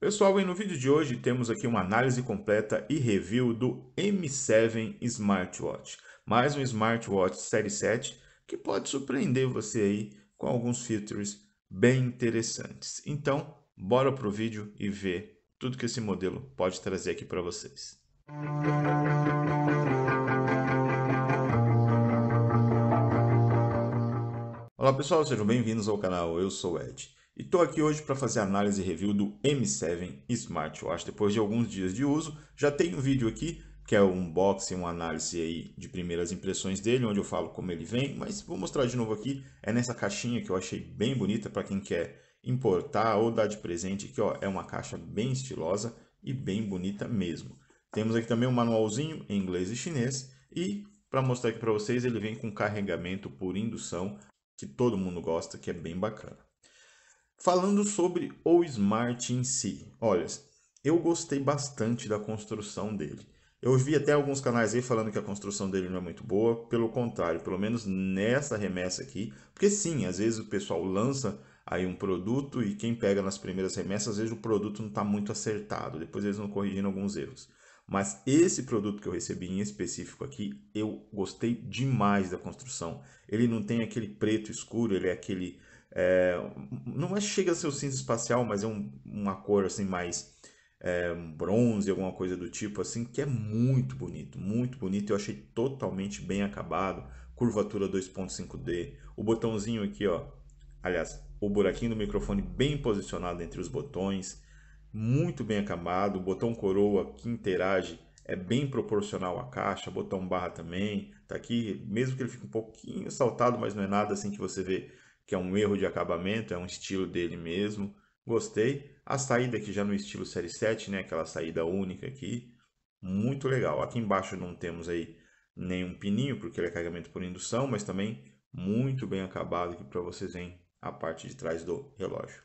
Pessoal, e no vídeo de hoje temos aqui uma análise completa e review do M7 Smartwatch. Mais um smartwatch série 7 que pode surpreender você aí com alguns features bem interessantes. Então, bora pro vídeo e ver tudo que esse modelo pode trazer aqui para vocês. Olá pessoal, sejam bem-vindos ao canal, eu sou o Ed. E estou aqui hoje para fazer análise e review do M7 Smartwatch. Depois de alguns dias de uso, já tem um vídeo aqui que é um unboxing, uma análise aí de primeiras impressões dele, onde eu falo como ele vem, mas vou mostrar de novo aqui, é nessa caixinha que eu achei bem bonita para quem quer importar ou dar de presente aqui, ó, é uma caixa bem estilosa e bem bonita mesmo. Temos aqui também um manualzinho em inglês e chinês e para mostrar aqui para vocês, ele vem com carregamento por indução, que todo mundo gosta, que é bem bacana. Falando sobre o Smart em si, olha, eu gostei bastante da construção dele. Eu vi até alguns canais aí falando que a construção dele não é muito boa, pelo contrário, pelo menos nessa remessa aqui, porque sim, às vezes o pessoal lança aí um produto e quem pega nas primeiras remessas, às vezes o produto não está muito acertado, depois eles vão corrigindo alguns erros. Mas esse produto que eu recebi em específico aqui, eu gostei demais da construção. Ele não tem aquele preto escuro, ele é aquele é, não é, chega a ser o cinza espacial, mas é um, uma cor assim mais é, bronze, alguma coisa do tipo assim, que é muito bonito, muito bonito. Eu achei totalmente bem acabado, curvatura 2.5D, o botãozinho aqui, ó, aliás, o buraquinho do microfone bem posicionado entre os botões, muito bem acabado. O botão coroa que interage é bem proporcional à caixa, botão barra também, tá aqui, mesmo que ele fique um pouquinho saltado, mas não é nada assim que você vê que é um erro de acabamento, é um estilo dele mesmo. Gostei. A saída aqui já no estilo série 7, né? Aquela saída única aqui. Muito legal. Aqui embaixo não temos aí nenhum pininho, porque ele é carregamento por indução, mas também muito bem acabado aqui para vocês verem a parte de trás do relógio.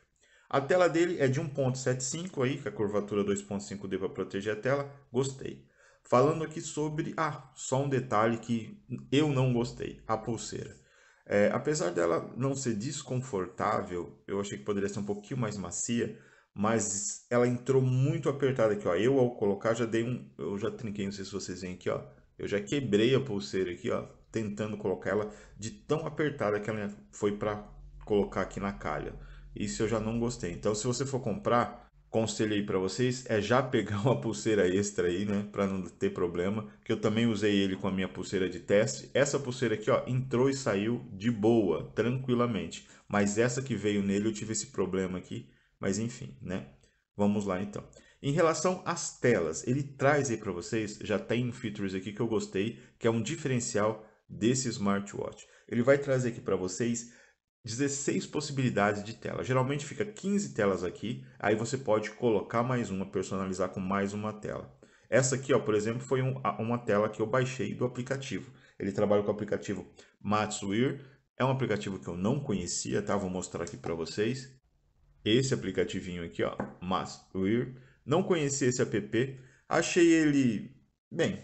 A tela dele é de 1.75 aí, com a curvatura 2.5D para proteger a tela. Gostei. Falando aqui sobre... Ah, só um detalhe que eu não gostei. A pulseira. É, apesar dela não ser desconfortável, eu achei que poderia ser um pouquinho mais macia, mas ela entrou muito apertada aqui, ó. Eu ao colocar já dei um, eu já trinquei, não sei se vocês veem aqui, ó. Eu já quebrei a pulseira aqui, ó, tentando colocar ela de tão apertada que ela foi para colocar aqui na calha. Isso eu já não gostei. Então, se você for comprar, conselho aí para vocês é já pegar uma pulseira extra aí, né, para não ter problema, que eu também usei ele com a minha pulseira de teste. Essa pulseira aqui, ó, entrou e saiu de boa, tranquilamente, mas essa que veio nele eu tive esse problema aqui, mas enfim, né? Vamos lá então. Em relação às telas, ele traz aí para vocês, já tem features aqui que eu gostei, que é um diferencial desse smartwatch. Ele vai trazer aqui para vocês 16 possibilidades de tela. Geralmente fica 15 telas aqui, aí você pode colocar mais uma, personalizar com mais uma tela. Essa aqui, ó, por exemplo, foi um, uma tela que eu baixei do aplicativo. Ele trabalha com o aplicativo Matsuir. É um aplicativo que eu não conhecia, tá? Vou mostrar aqui para vocês. Esse aplicativinho aqui, ó, Matsuir. Não conhecia esse app. Achei ele, bem,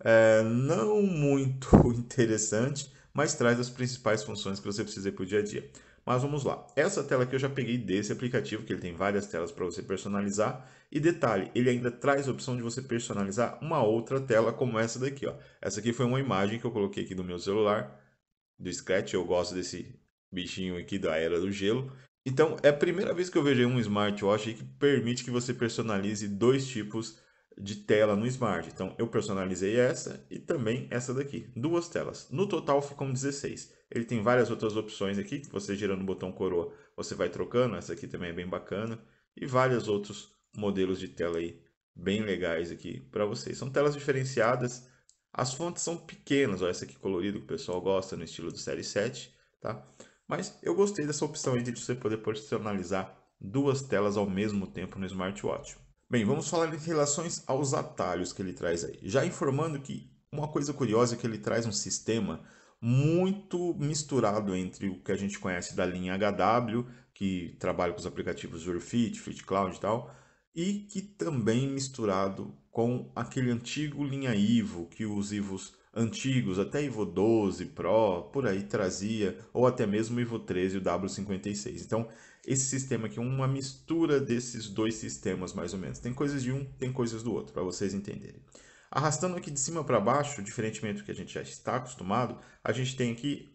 é, não muito interessante mas traz as principais funções que você precisa para o dia a dia. Mas vamos lá. Essa tela aqui eu já peguei desse aplicativo, que ele tem várias telas para você personalizar. E detalhe, ele ainda traz a opção de você personalizar uma outra tela como essa daqui. Ó. Essa aqui foi uma imagem que eu coloquei aqui do meu celular, do Scratch. Eu gosto desse bichinho aqui da Era do Gelo. Então, é a primeira vez que eu vejo um smartwatch que permite que você personalize dois tipos de tela no Smart. Então, eu personalizei essa e também essa daqui. Duas telas. No total, ficam 16. Ele tem várias outras opções aqui, que você girando o botão coroa, você vai trocando. Essa aqui também é bem bacana. E vários outros modelos de tela aí, bem legais aqui para vocês. São telas diferenciadas. As fontes são pequenas. olha essa aqui colorida que o pessoal gosta, no estilo do Série 7. Tá? Mas eu gostei dessa opção aí de você poder personalizar duas telas ao mesmo tempo no smartwatch. Bem, vamos uhum. falar em relações aos atalhos que ele traz aí. Já informando que uma coisa curiosa é que ele traz um sistema muito misturado entre o que a gente conhece da linha HW, que trabalha com os aplicativos Urfit, Fleet Cloud e tal, e que também misturado com aquele antigo linha Ivo que os Ivos antigos, até Ivo 12 Pro, por aí trazia, ou até mesmo Ivo 13 e o W56. Então, esse sistema aqui é uma mistura desses dois sistemas, mais ou menos. Tem coisas de um, tem coisas do outro, para vocês entenderem. Arrastando aqui de cima para baixo, diferentemente do que a gente já está acostumado, a gente tem aqui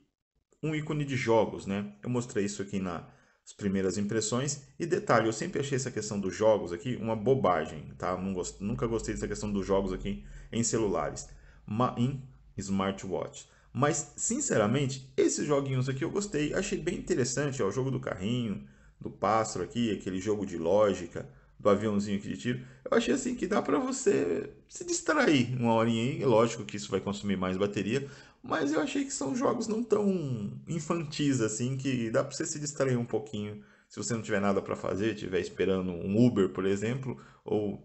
um ícone de jogos, né? Eu mostrei isso aqui na, as primeiras impressões. E detalhe, eu sempre achei essa questão dos jogos aqui uma bobagem, tá? Gost... Nunca gostei dessa questão dos jogos aqui em celulares, Ma... em smartwatch. Mas, sinceramente, esses joguinhos aqui eu gostei, achei bem interessante, ó, o jogo do carrinho, do pássaro aqui, aquele jogo de lógica, do aviãozinho aqui de tiro. Eu achei assim que dá para você se distrair uma horinha aí, lógico que isso vai consumir mais bateria, mas eu achei que são jogos não tão infantis assim, que dá para você se distrair um pouquinho. Se você não tiver nada para fazer, estiver esperando um Uber, por exemplo, ou,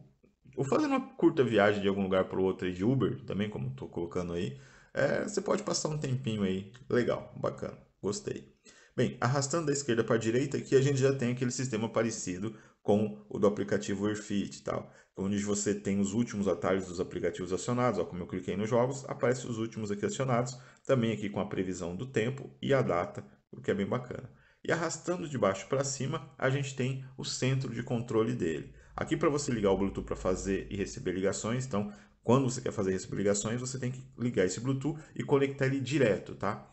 ou fazendo uma curta viagem de algum lugar para o outro de Uber, também, como estou colocando aí, é, você pode passar um tempinho aí. Legal, bacana, gostei. Bem, arrastando da esquerda para a direita, aqui a gente já tem aquele sistema parecido com o do aplicativo Urfit e tal onde você tem os últimos atalhos dos aplicativos acionados. Ó, como eu cliquei nos jogos, aparece os últimos aqui acionados, também aqui com a previsão do tempo e a data, o que é bem bacana. E arrastando de baixo para cima, a gente tem o centro de controle dele. Aqui para você ligar o Bluetooth para fazer e receber ligações, então quando você quer fazer e receber ligações, você tem que ligar esse Bluetooth e conectar ele direto, tá?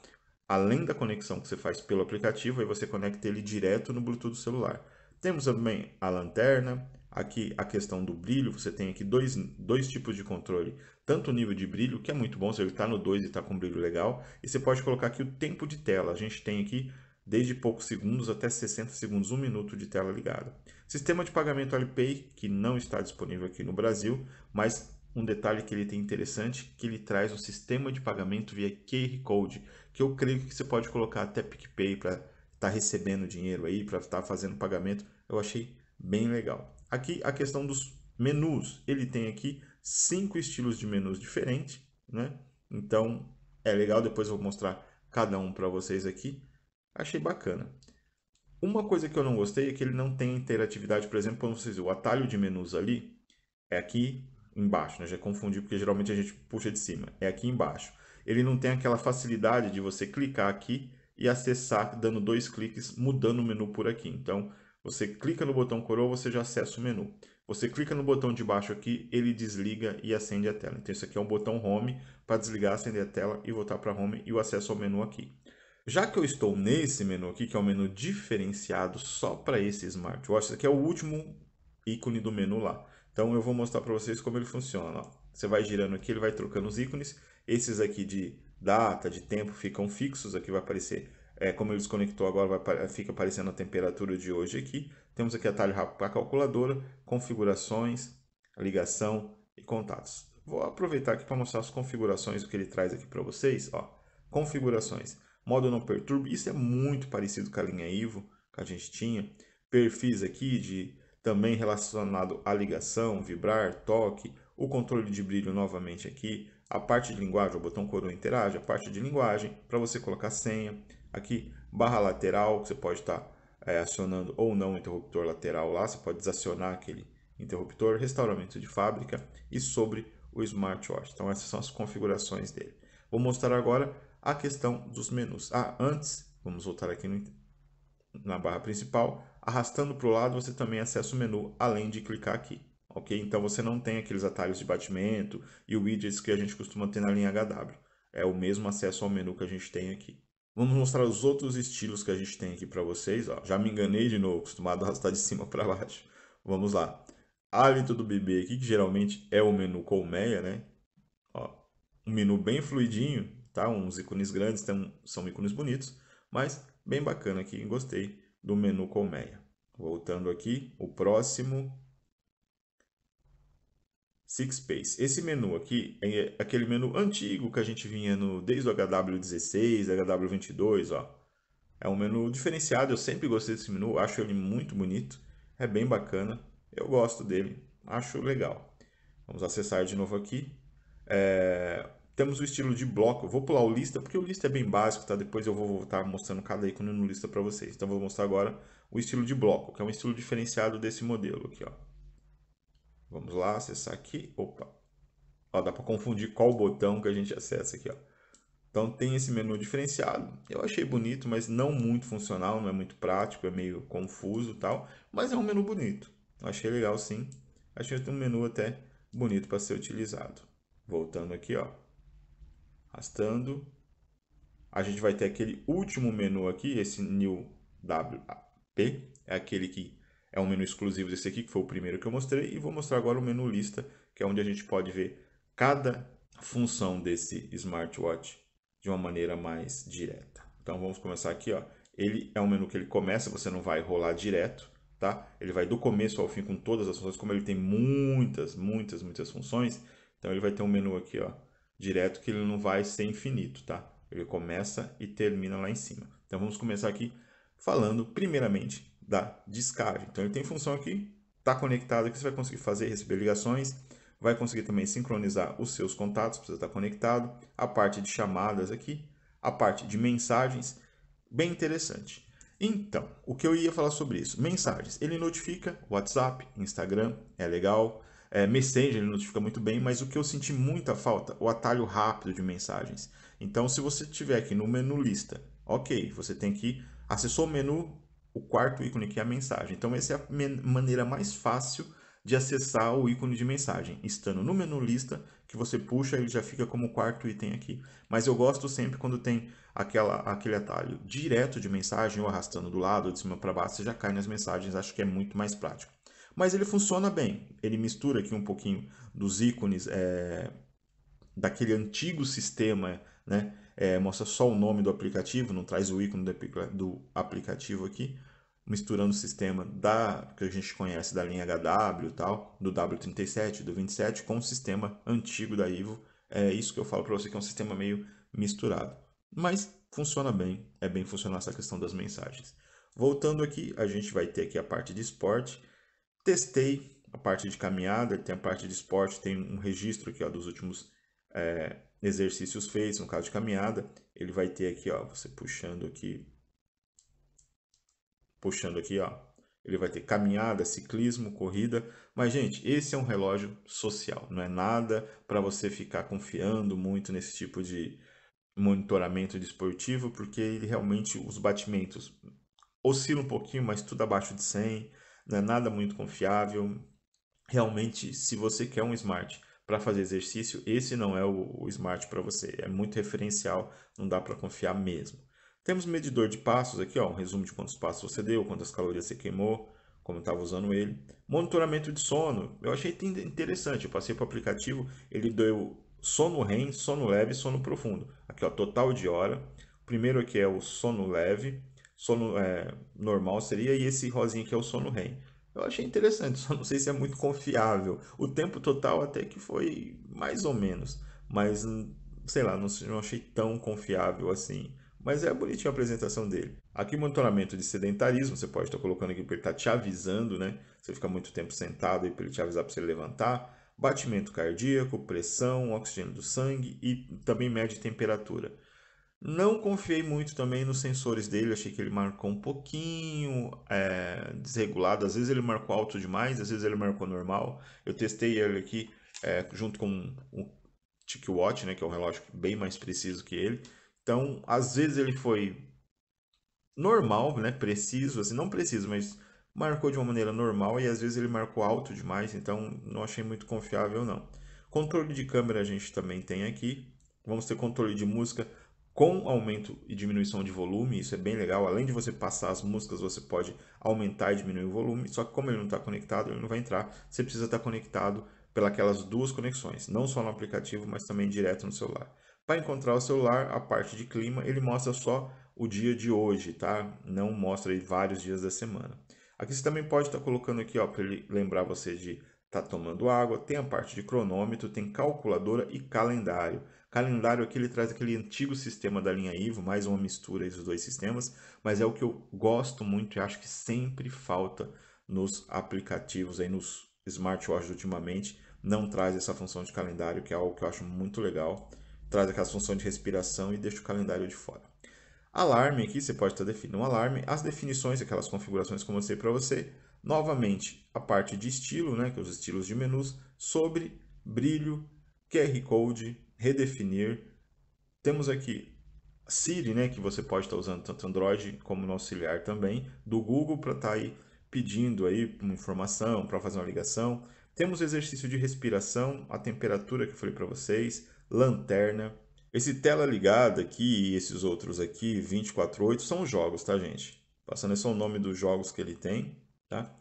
Além da conexão que você faz pelo aplicativo, aí você conecta ele direto no Bluetooth do celular. Temos também a lanterna, Aqui a questão do brilho, você tem aqui dois, dois tipos de controle. Tanto o nível de brilho, que é muito bom, se ele está no 2 e está com brilho legal. E você pode colocar aqui o tempo de tela. A gente tem aqui desde poucos segundos até 60 segundos, 1 minuto de tela ligada. Sistema de pagamento Alipay, que não está disponível aqui no Brasil, mas um detalhe que ele tem interessante, que ele traz um sistema de pagamento via QR Code, que eu creio que você pode colocar até PicPay para estar tá recebendo dinheiro aí, para estar tá fazendo pagamento. Eu achei bem legal. Aqui a questão dos menus, ele tem aqui cinco estilos de menus diferentes, né? Então é legal, depois eu vou mostrar cada um para vocês aqui. Achei bacana. Uma coisa que eu não gostei é que ele não tem interatividade, por exemplo, quando vocês o atalho de menus ali é aqui embaixo, né? Já confundi porque geralmente a gente puxa de cima, é aqui embaixo. Ele não tem aquela facilidade de você clicar aqui e acessar dando dois cliques, mudando o menu por aqui. Então, você clica no botão coroa, você já acessa o menu. Você clica no botão de baixo aqui, ele desliga e acende a tela. Então, isso aqui é um botão home para desligar, acender a tela e voltar para home e o acesso ao menu aqui. Já que eu estou nesse menu aqui, que é um menu diferenciado só para esse smartwatch, esse aqui é o último ícone do menu lá. Então eu vou mostrar para vocês como ele funciona. Ó. Você vai girando aqui, ele vai trocando os ícones. Esses aqui de data, de tempo ficam fixos, aqui vai aparecer é, como ele desconectou agora, vai, fica aparecendo a temperatura de hoje aqui. Temos aqui atalho rápido para calculadora, configurações, ligação e contatos. Vou aproveitar aqui para mostrar as configurações, o que ele traz aqui para vocês. Ó, configurações, modo não perturbe, isso é muito parecido com a linha IVO que a gente tinha. Perfis aqui de também relacionado à ligação, vibrar, toque, o controle de brilho novamente aqui, a parte de linguagem, o botão coroa interage, a parte de linguagem, para você colocar senha, Aqui, barra lateral, que você pode estar tá, é, acionando ou não o interruptor lateral lá, você pode desacionar aquele interruptor, restauramento de fábrica e sobre o smartwatch. Então essas são as configurações dele. Vou mostrar agora a questão dos menus. Ah, antes, vamos voltar aqui no, na barra principal, arrastando para o lado você também acessa o menu, além de clicar aqui. Ok? Então você não tem aqueles atalhos de batimento e widgets que a gente costuma ter na linha HW. É o mesmo acesso ao menu que a gente tem aqui. Vamos mostrar os outros estilos que a gente tem aqui para vocês. Ó. Já me enganei de novo, acostumado a arrastar de cima para baixo. Vamos lá. Hábito do bebê aqui, que geralmente é o menu colmeia, né? Ó, um menu bem fluidinho, tá? Uns ícones grandes, tem, são ícones bonitos, mas bem bacana aqui, gostei do menu colmeia. Voltando aqui, o próximo Six Space. Esse menu aqui é, é aquele menu antigo que a gente vinha no, desde o HW16, HW22, ó. É um menu diferenciado, eu sempre gostei desse menu, acho ele muito bonito, é bem bacana, eu gosto dele, acho legal. Vamos acessar de novo aqui. É... Temos o estilo de bloco, eu vou pular o lista, porque o lista é bem básico, tá? Depois eu vou voltar mostrando cada ícone no lista para vocês. Então, vou mostrar agora o estilo de bloco, que é um estilo diferenciado desse modelo aqui, ó. Vamos lá, acessar aqui. Opa! Ó, dá para confundir qual botão que a gente acessa aqui. Ó. Então tem esse menu diferenciado. Eu achei bonito, mas não muito funcional, não é muito prático, é meio confuso tal. Mas é um menu bonito. Eu achei legal sim. Achei um menu até bonito para ser utilizado. Voltando aqui, ó. Arrastando. A gente vai ter aquele último menu aqui, esse New WP. É aquele que é um menu exclusivo desse aqui, que foi o primeiro que eu mostrei, e vou mostrar agora o menu lista, que é onde a gente pode ver cada função desse smartwatch de uma maneira mais direta. Então vamos começar aqui, ó. Ele é um menu que ele começa, você não vai rolar direto, tá? Ele vai do começo ao fim com todas as funções, como ele tem muitas, muitas, muitas funções, então ele vai ter um menu aqui, ó, direto que ele não vai ser infinito, tá? Ele começa e termina lá em cima. Então vamos começar aqui falando primeiramente da descarga. Então ele tem função aqui, está conectado que você vai conseguir fazer, receber ligações, vai conseguir também sincronizar os seus contatos, precisa estar conectado, a parte de chamadas aqui, a parte de mensagens, bem interessante. Então, o que eu ia falar sobre isso? Mensagens. Ele notifica WhatsApp, Instagram, é legal. É, Messenger ele notifica muito bem, mas o que eu senti muita falta, o atalho rápido de mensagens. Então, se você tiver aqui no menu lista, ok, você tem que acessou o menu, o quarto ícone, que é a mensagem. Então, essa é a maneira mais fácil de acessar o ícone de mensagem, estando no menu lista, que você puxa, ele já fica como quarto item aqui. Mas eu gosto sempre quando tem aquela, aquele atalho direto de mensagem, ou arrastando do lado, ou de cima para baixo, você já cai nas mensagens, acho que é muito mais prático. Mas ele funciona bem, ele mistura aqui um pouquinho dos ícones é, daquele antigo sistema, né? É, mostra só o nome do aplicativo, não traz o ícone do aplicativo aqui, misturando o sistema da que a gente conhece da linha HW e tal, do W37, do 27, com o sistema antigo da Ivo. É isso que eu falo para você que é um sistema meio misturado. Mas funciona bem, é bem funcionar essa questão das mensagens. Voltando aqui, a gente vai ter aqui a parte de esporte. Testei a parte de caminhada, tem a parte de esporte, tem um registro aqui ó, dos últimos é, exercícios feitos, no caso de caminhada. Ele vai ter aqui, ó, você puxando aqui puxando aqui, ó. Ele vai ter caminhada, ciclismo, corrida. Mas, gente, esse é um relógio social. Não é nada para você ficar confiando muito nesse tipo de monitoramento desportivo, de porque ele realmente, os batimentos oscila um pouquinho, mas tudo abaixo de 100. Não é nada muito confiável. Realmente, se você quer um smart para fazer exercício, esse não é o smart para você. É muito referencial, não dá para confiar mesmo. Temos medidor de passos aqui, ó, um resumo de quantos passos você deu, quantas calorias você queimou, como estava usando ele. Monitoramento de sono, eu achei interessante, eu passei para o aplicativo, ele deu sono REM, sono leve e sono profundo. Aqui, ó, total de hora. O primeiro aqui é o sono leve, sono é, normal seria, e esse rosinho aqui é o sono REM. Eu achei interessante, só não sei se é muito confiável. O tempo total até que foi mais ou menos, mas sei lá, não, não achei tão confiável assim mas é bonitinha a apresentação dele. Aqui, monitoramento de sedentarismo, você pode estar colocando aqui para ele estar tá te avisando, né? Você fica muito tempo sentado e para ele te avisar para você levantar. Batimento cardíaco, pressão, oxigênio do sangue e também mede temperatura. Não confiei muito também nos sensores dele, achei que ele marcou um pouquinho é, desregulado. Às vezes ele marcou alto demais, às vezes ele marcou normal. Eu testei ele aqui é, junto com o um, TicWatch, né, que é um relógio bem mais preciso que ele. Então, às vezes ele foi normal, né? Preciso, assim, não preciso, mas marcou de uma maneira normal e às vezes ele marcou alto demais, então não achei muito confiável não. Controle de câmera a gente também tem aqui. Vamos ter controle de música com aumento e diminuição de volume, isso é bem legal. Além de você passar as músicas, você pode aumentar e diminuir o volume, só que como ele não está conectado, ele não vai entrar. Você precisa estar tá conectado pelas duas conexões, não só no aplicativo, mas também direto no celular. Para encontrar o celular, a parte de clima, ele mostra só o dia de hoje, tá? Não mostra aí vários dias da semana. Aqui você também pode estar tá colocando aqui, ó, para ele lembrar você de estar tá tomando água. Tem a parte de cronômetro, tem calculadora e calendário. Calendário aqui ele traz aquele antigo sistema da linha Ivo, mais uma mistura dos dois sistemas, mas é o que eu gosto muito e acho que sempre falta nos aplicativos aí nos smartwatches ultimamente, não traz essa função de calendário, que é algo que eu acho muito legal traz aquela função de respiração e deixa o calendário de fora. Alarme aqui, você pode estar definindo um alarme. As definições, aquelas configurações que eu mostrei para você. Novamente, a parte de estilo, né, que é os estilos de menus, sobre, brilho, QR Code, redefinir. Temos aqui Siri, né, que você pode estar usando tanto Android como no auxiliar também, do Google para estar tá aí pedindo aí uma informação, para fazer uma ligação. Temos o exercício de respiração, a temperatura que eu falei para vocês, lanterna. Esse tela ligada aqui e esses outros aqui, 248, são jogos, tá, gente? Passando é o nome dos jogos que ele tem, tá?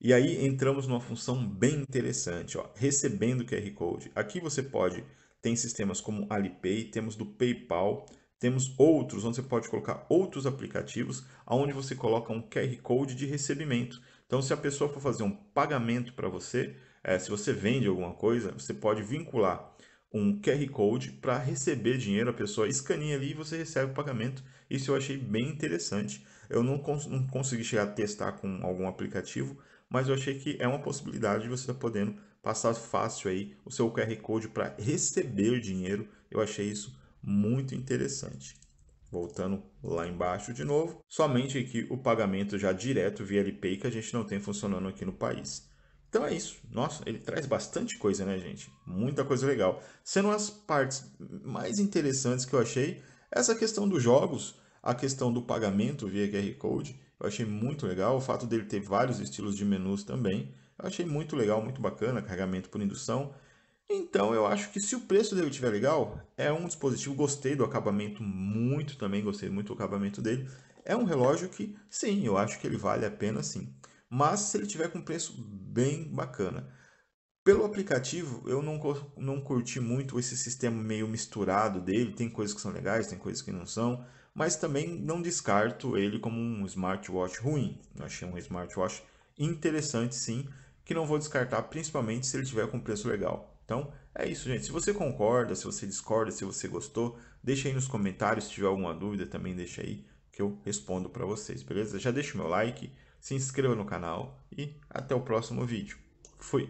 E aí entramos numa função bem interessante, ó, recebendo QR Code. Aqui você pode, tem sistemas como Alipay, temos do PayPal, temos outros, onde você pode colocar outros aplicativos, onde você coloca um QR Code de recebimento. Então, se a pessoa for fazer um pagamento para você, é, se você vende alguma coisa, você pode vincular um QR Code para receber dinheiro, a pessoa escaneia ali e você recebe o pagamento. Isso eu achei bem interessante. Eu não, cons não consegui chegar a testar com algum aplicativo, mas eu achei que é uma possibilidade de você estar tá podendo passar fácil aí o seu QR Code para receber dinheiro. Eu achei isso muito interessante. Voltando lá embaixo de novo, somente aqui o pagamento já direto via LPay que a gente não tem funcionando aqui no país. Então é isso. Nossa, ele traz bastante coisa, né, gente? Muita coisa legal. Sendo as partes mais interessantes que eu achei, essa questão dos jogos, a questão do pagamento via QR Code, eu achei muito legal. O fato dele ter vários estilos de menus também, eu achei muito legal, muito bacana. Carregamento por indução. Então eu acho que se o preço dele estiver legal, é um dispositivo. Gostei do acabamento muito também, gostei muito do acabamento dele. É um relógio que, sim, eu acho que ele vale a pena sim mas se ele tiver com preço bem bacana. Pelo aplicativo, eu não, não curti muito esse sistema meio misturado dele. Tem coisas que são legais, tem coisas que não são. Mas também não descarto ele como um smartwatch ruim. Eu achei um smartwatch interessante, sim, que não vou descartar, principalmente se ele tiver com preço legal. Então, é isso, gente. Se você concorda, se você discorda, se você gostou, deixa aí nos comentários. Se tiver alguma dúvida, também deixa aí que eu respondo para vocês, beleza? Já deixa o meu like se inscreva no canal e até o próximo vídeo. Fui!